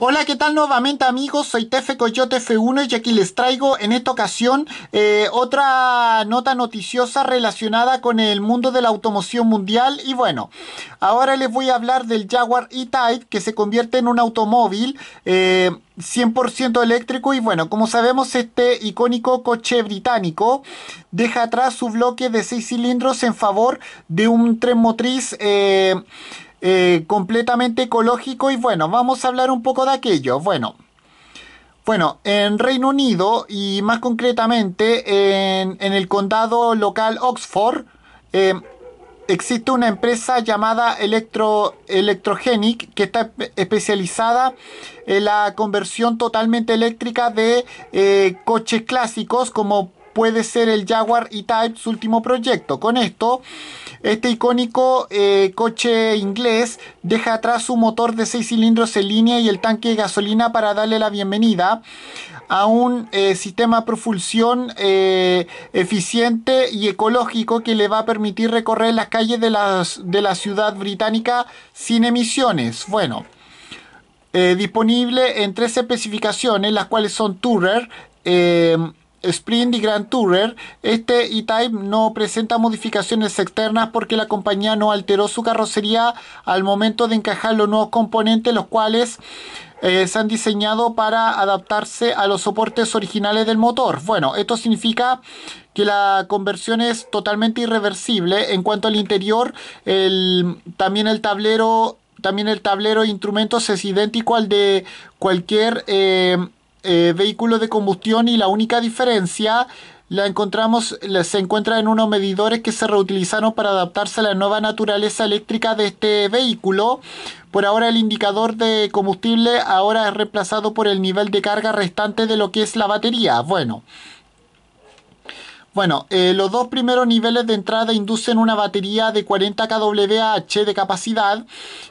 Hola, ¿qué tal nuevamente amigos? Soy Tefe Coyote F1 y aquí les traigo en esta ocasión eh, otra nota noticiosa relacionada con el mundo de la automoción mundial. Y bueno, ahora les voy a hablar del Jaguar E-Type que se convierte en un automóvil. 100% eh, eléctrico y bueno, como sabemos este icónico coche británico deja atrás su bloque de 6 cilindros en favor de un tren motriz eh, eh, completamente ecológico y bueno, vamos a hablar un poco de aquello. Bueno, bueno, en Reino Unido y más concretamente en, el condado local Oxford, eh, existe una empresa llamada Electro, Electrogenic que está especializada en la conversión totalmente eléctrica de eh, coches clásicos como puede ser el Jaguar E-Type, su último proyecto. Con esto, este icónico eh, coche inglés deja atrás su motor de 6 cilindros en línea y el tanque de gasolina para darle la bienvenida a un eh, sistema de propulsión eh, eficiente y ecológico que le va a permitir recorrer las calles de, de la ciudad británica sin emisiones. Bueno, disponible en tres especificaciones, las cuales son Tourer, Sprint y Grand Tourer, este E-Type no presenta modificaciones externas porque la compañía no alteró su carrocería al momento de encajar los nuevos componentes, los cuales eh, se han diseñado para adaptarse a los soportes originales del motor. Bueno, esto significa que la conversión es totalmente irreversible. En cuanto al interior, también el tablero, también el tablero e instrumentos es idéntico al de cualquier eh, eh, vehículo de combustión y la única diferencia la encontramos, se encuentra en unos medidores que se reutilizaron para adaptarse a la nueva naturaleza eléctrica de este vehículo. Por ahora el indicador de combustible ahora es reemplazado por el nivel de carga restante de lo que es la batería. Bueno, bueno, eh, los dos primeros niveles de entrada inducen una batería de 40 kWh de capacidad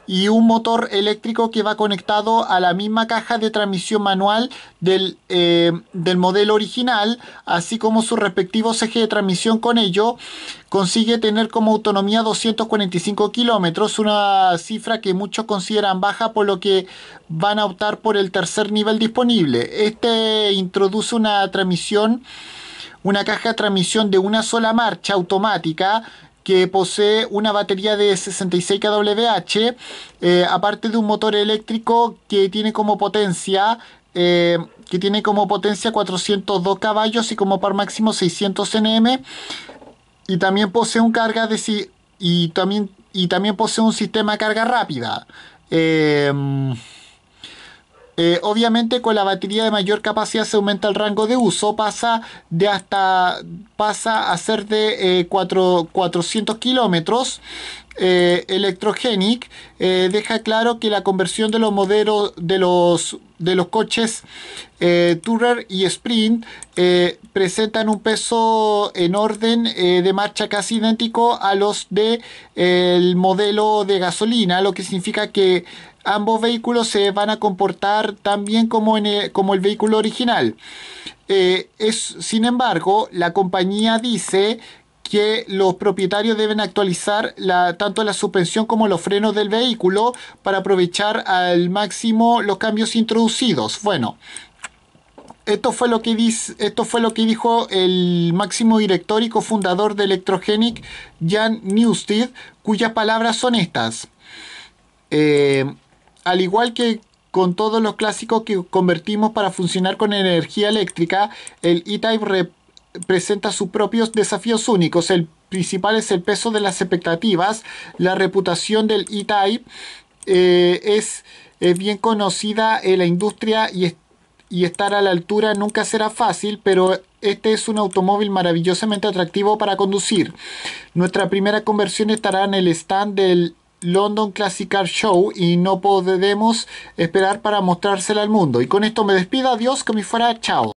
y un motor eléctrico que va conectado a la misma caja de transmisión manual del, eh, del modelo original, así como su respectivo eje de transmisión con ello. Consigue tener como autonomía 245 kilómetros, una cifra que muchos consideran baja, por lo que van a optar por el tercer nivel disponible. Este introduce una transmisión una caja de transmisión de una sola marcha automática que posee una batería de 66 kWh, eh, aparte de un motor eléctrico que tiene como potencia eh, que tiene como potencia 402 caballos y como par máximo 600 Nm y también posee un carga de y también y también posee un sistema de carga rápida. Eh, eh, obviamente con la batería de mayor capacidad se aumenta el rango de uso, pasa de hasta pasa a ser de 400 eh, kilómetros eh, Electrogenic eh, deja claro que la conversión de los modelos de los, de los coches eh, Tourer y Sprint eh, presentan un peso en orden de marcha casi idéntico a los del de, el modelo de gasolina, lo que significa que ambos vehículos se van a comportar tan bien como, el, como el vehículo original. es, sin embargo, la compañía dice que los propietarios deben actualizar tanto la suspensión como los frenos del vehículo para aprovechar al máximo los cambios introducidos. Bueno, esto fue, lo que esto fue lo que dijo el máximo director y cofundador de Electrogenic, Jan Newstead, cuyas palabras son estas. Eh, al igual que con todos los clásicos que convertimos para funcionar con energía eléctrica, el E-Type presenta sus propios desafíos únicos. El principal es el peso de las expectativas. La reputación del E-Type eh, es, bien conocida en la industria y, y estar a la altura nunca será fácil, pero este es un automóvil maravillosamente atractivo para conducir. Nuestra primera conversión estará en el stand del London Classic Car Show y no podemos esperar para mostrársela al mundo. Y con esto me despido, adiós, que me fuera, chao.